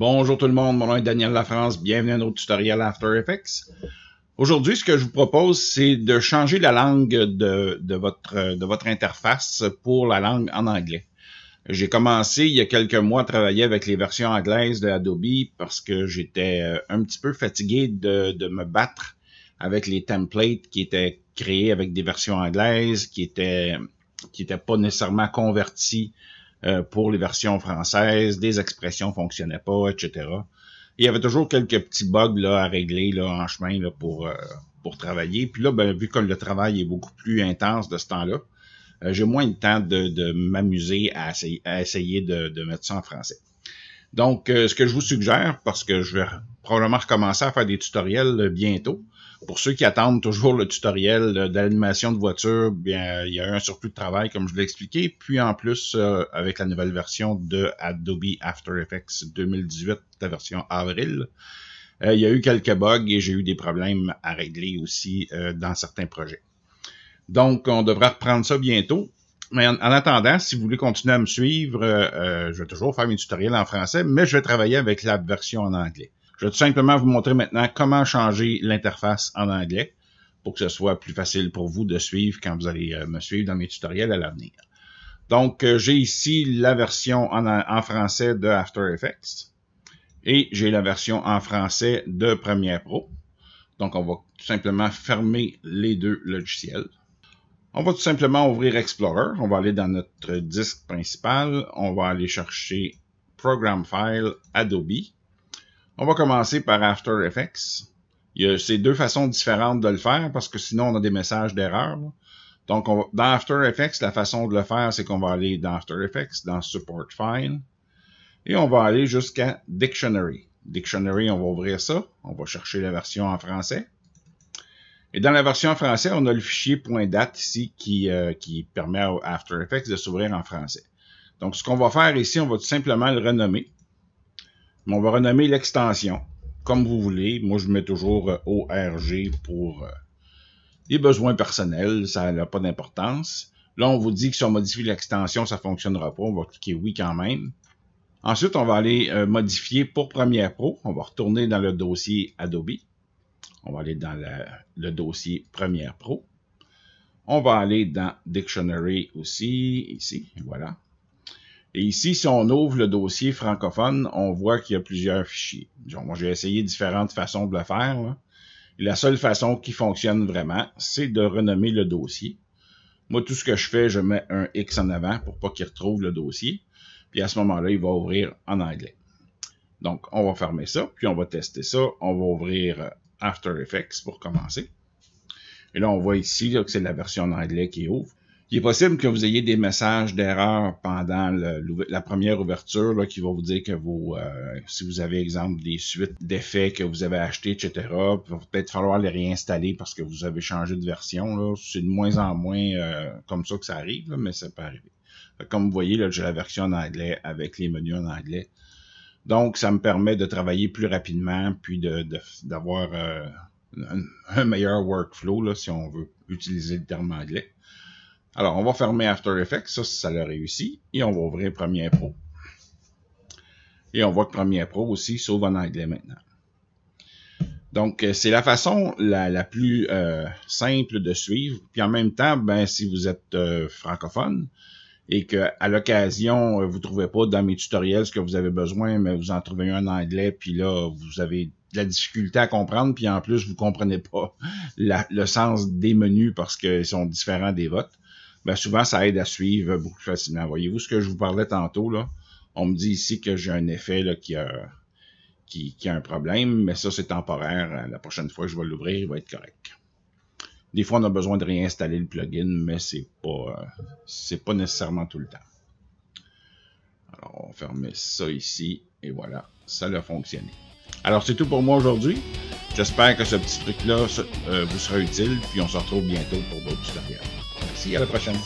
Bonjour tout le monde, mon nom est Daniel Lafrance, bienvenue à notre tutoriel After Effects. Aujourd'hui, ce que je vous propose, c'est de changer la langue de, votre, interface pour la langue en anglais. J'ai commencé il y a quelques mois à travailler avec les versions anglaises de Adobe parce que j'étais euh, un petit peu fatigué de, me battre avec les templates qui étaient créés avec des versions anglaises qui étaient qui n'étaient pas nécessairement convertis euh, pour les versions françaises, des expressions fonctionnaient pas, etc. il y avait toujours quelques petits bugs là, à régler là, en chemin là, pour, euh, pour travailler. Puis là, ben, vu que le travail est beaucoup plus intense de ce temps-là, euh, j'ai moins de temps de, de m'amuser à, essayer, de, de mettre ça en français. Donc, euh, ce que je vous suggère, parce que je vais probablement recommencer à faire des tutoriels euh, bientôt, pour ceux qui attendent toujours le tutoriel euh, d'animation de voiture, bien, il y a eu un surplus de travail, comme je l'ai expliqué. Puis en plus, avec la nouvelle version de Adobe After Effects 2018, la version avril, il y a eu quelques bugs et j'ai eu des problèmes à régler aussi dans certains projets. Donc, on devra reprendre ça bientôt. Mais en, attendant, si vous voulez continuer à me suivre, euh, euh, je vais toujours faire mes tutoriels en français, mais je vais travailler avec la version en anglais. Je vais tout simplement vous montrer maintenant comment changer l'interface en anglais pour que ce soit plus facile pour vous de suivre quand vous allez euh, me suivre dans mes tutoriels à l'avenir. Donc, j'ai ici la version en, en, français de After Effects et j'ai la version en français de Premiere Pro. Donc, on va tout simplement fermer les deux logiciels. On va tout simplement ouvrir Explorer. On va aller dans notre disque principal. On va aller chercher Program File Adobe. On va commencer par After Effects. Il y a ces deux façons différentes de le faire parce que sinon on a des messages d'erreur. Donc dans After Effects, la façon de le faire, c'est qu'on va aller dans After Effects, dans Support File, et on va aller jusqu'à Dictionary. Dictionary, on va ouvrir ça. On va chercher la version en français. Et dans la version française, on a le fichier .dat ici qui, euh, qui permet à After Effects de s'ouvrir en français. Donc, ce qu'on va faire ici, on va tout simplement le renommer. on va renommer l'extension, comme vous voulez. Moi, je mets toujours euh, ORG pour euh, les besoins personnels. Ça n'a pas d'importance. Là, on vous dit que si on modifie l'extension, ça ne fonctionnera pas. On va cliquer oui quand même. Ensuite, on va aller modifier pour Premiere Pro. On va retourner dans le dossier Adobe. On va aller dans le, dossier Première Pro. On va aller dans Dictionary aussi, ici, voilà. Et ici, si on ouvre le dossier francophone, on voit qu'il y a plusieurs fichiers. moi, j'ai essayé différentes façons de le faire. la seule façon qui fonctionne vraiment, c'est de renommer le dossier. Moi, tout ce que je fais, je mets un X en avant pour pas qu'il retrouve le dossier. Puis à ce moment-là, il va ouvrir en anglais. Donc, on va fermer ça, puis on va tester ça. On va ouvrir euh, After Effects pour commencer. Et là, on voit ici que c'est la version en anglais qui ouvre. Il est possible que vous ayez des messages d'erreur pendant la première ouverture qui vont vous dire que vos, euh, si vous avez, exemple, des suites d'effets que vous avez achetés, etc., il va peut-être falloir les réinstaller parce que vous avez changé de version. C'est de moins en moins euh, comme ça que ça arrive, mais ça peut arriver. Comme vous voyez, j'ai la version en anglais avec les menus en anglais. Donc, ça me permet de travailler plus rapidement, puis d'avoir euh, un, meilleur workflow, si on veut utiliser le terme anglais. Alors, on va fermer After Effects, ça, ça l'a réussi, et on va ouvrir Premiere Pro. Et on voit que Premiere Pro aussi sauve en anglais maintenant. Donc, euh, c'est la façon la, plus euh, simple de suivre. Puis en même temps, ben, si vous êtes francophone, et que à l'occasion euh, vous trouvez pas dans mes tutoriels ce que vous avez besoin, mais vous en trouvez un en anglais, puis là vous avez de la difficulté à comprendre, puis en plus vous comprenez pas le sens des menus parce qu'ils sont différents des votes. Ben, souvent ça aide à suivre beaucoup facilement. Voyez-vous ce que je vous parlais tantôt là On me dit ici que j'ai un effet là qui a qui, qui a un problème, mais ça c'est temporaire. La prochaine fois je vais l'ouvrir, il va être correct. Des fois, on a besoin de réinstaller le plugin, mais c'est pas, euh, pas nécessairement tout le temps. Alors, on va ça ici, et voilà, ça a fonctionné. Alors, c'est tout pour moi aujourd'hui. J'espère que ce petit truc-là euh, vous sera utile, puis on se retrouve bientôt pour d'autres tutoriels. Merci, à la prochaine.